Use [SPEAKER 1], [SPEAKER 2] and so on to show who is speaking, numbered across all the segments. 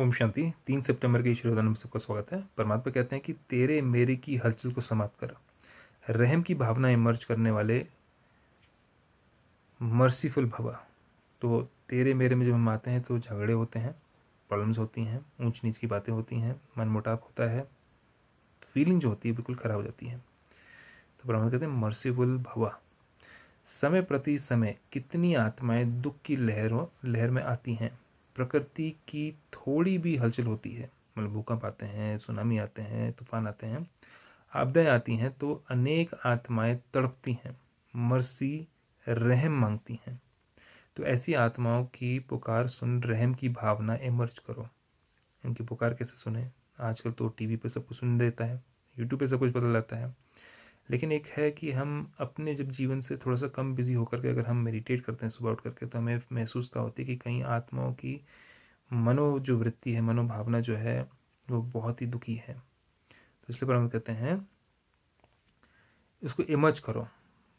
[SPEAKER 1] ओम शांति तीन सितंबर के ईश्वरदान में सबका स्वागत है परमात्मा कहते हैं कि तेरे मेरे की हलचल को समाप्त कर रहम की भावना इमर्ज करने वाले मर्सीफुल भवा तो तेरे मेरे में जब हम आते हैं तो झगड़े होते हैं प्रॉब्लम्स होती हैं ऊंच नीच की बातें होती हैं मोटाप होता है फीलिंग जो होती है बिल्कुल ख़राब हो जाती है तो परमात्मा कहते हैं मर्सीफुल भवा समय प्रति समय कितनी आत्माएं दुख की लहरों लहर में आती हैं प्रकृति की थोड़ी भी हलचल होती है मतलब भूकंप आते हैं सुनामी आते हैं तूफान आते हैं आपदाएं आती हैं तो अनेक आत्माएं तड़पती हैं मरसी रहम मांगती हैं तो ऐसी आत्माओं की पुकार सुन रहम की भावना एमर्ज करो इनकी पुकार कैसे सुने आजकल तो टीवी पे सब कुछ सुन देता है यूट्यूब पे सब कुछ बदल जाता है लेकिन एक है कि हम अपने जब जीवन से थोड़ा सा कम बिज़ी होकर के अगर हम मेडिटेट करते हैं सुबह उठ करके तो हमें महसूसता होती है कि कहीं आत्माओं की मनो जो वृत्ति है मनोभावना जो है वो बहुत ही दुखी है तो इसलिए पर हम कहते हैं इसको इमर्ज करो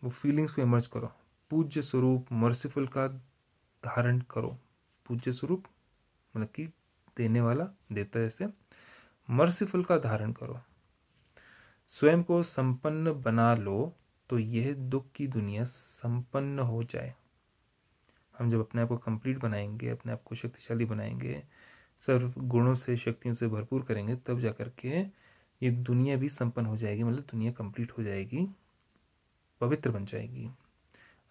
[SPEAKER 1] वो फीलिंग्स को इमर्ज करो पूज्य स्वरूप मर्सीफुल का धारण करो पूज्य स्वरूप मतलब कि देने वाला देवता जैसे मर्सीफुल का धारण करो स्वयं को संपन्न बना लो तो यह दुख की दुनिया संपन्न हो जाए हम जब अपने आप को कंप्लीट बनाएंगे अपने आप को शक्तिशाली बनाएंगे सर्व गुणों से शक्तियों से भरपूर करेंगे तब जा कर के ये दुनिया भी संपन्न हो जाएगी मतलब दुनिया कंप्लीट हो जाएगी पवित्र बन जाएगी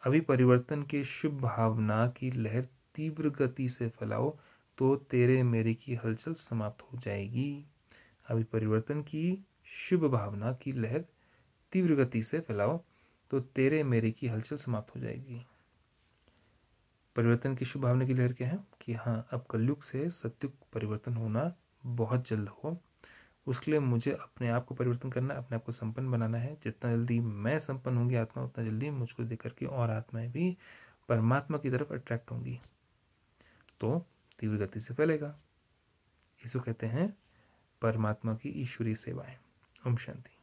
[SPEAKER 1] अभी परिवर्तन के शुभ भावना की लहर तीव्र गति से फैलाओ तो तेरे मेरे की हलचल समाप्त हो जाएगी अभी परिवर्तन की शुभ भावना की लहर तीव्र गति से फैलाओ तो तेरे मेरे की हलचल समाप्त हो जाएगी परिवर्तन की शुभ भावना की लहर क्या है कि हाँ अब कलयुग से सत्युग परिवर्तन होना बहुत जल्द हो उसके लिए मुझे अपने आप को परिवर्तन करना अपने आप को संपन्न बनाना है जितना जल्दी मैं संपन्न होंगी आत्मा उतना जल्दी मुझको देख करके और आत्माएं भी परमात्मा की तरफ अट्रैक्ट होंगी तो तीव्र गति से फैलेगा इसको कहते हैं परमात्मा की ईश्वरीय सेवाएं ओम शांति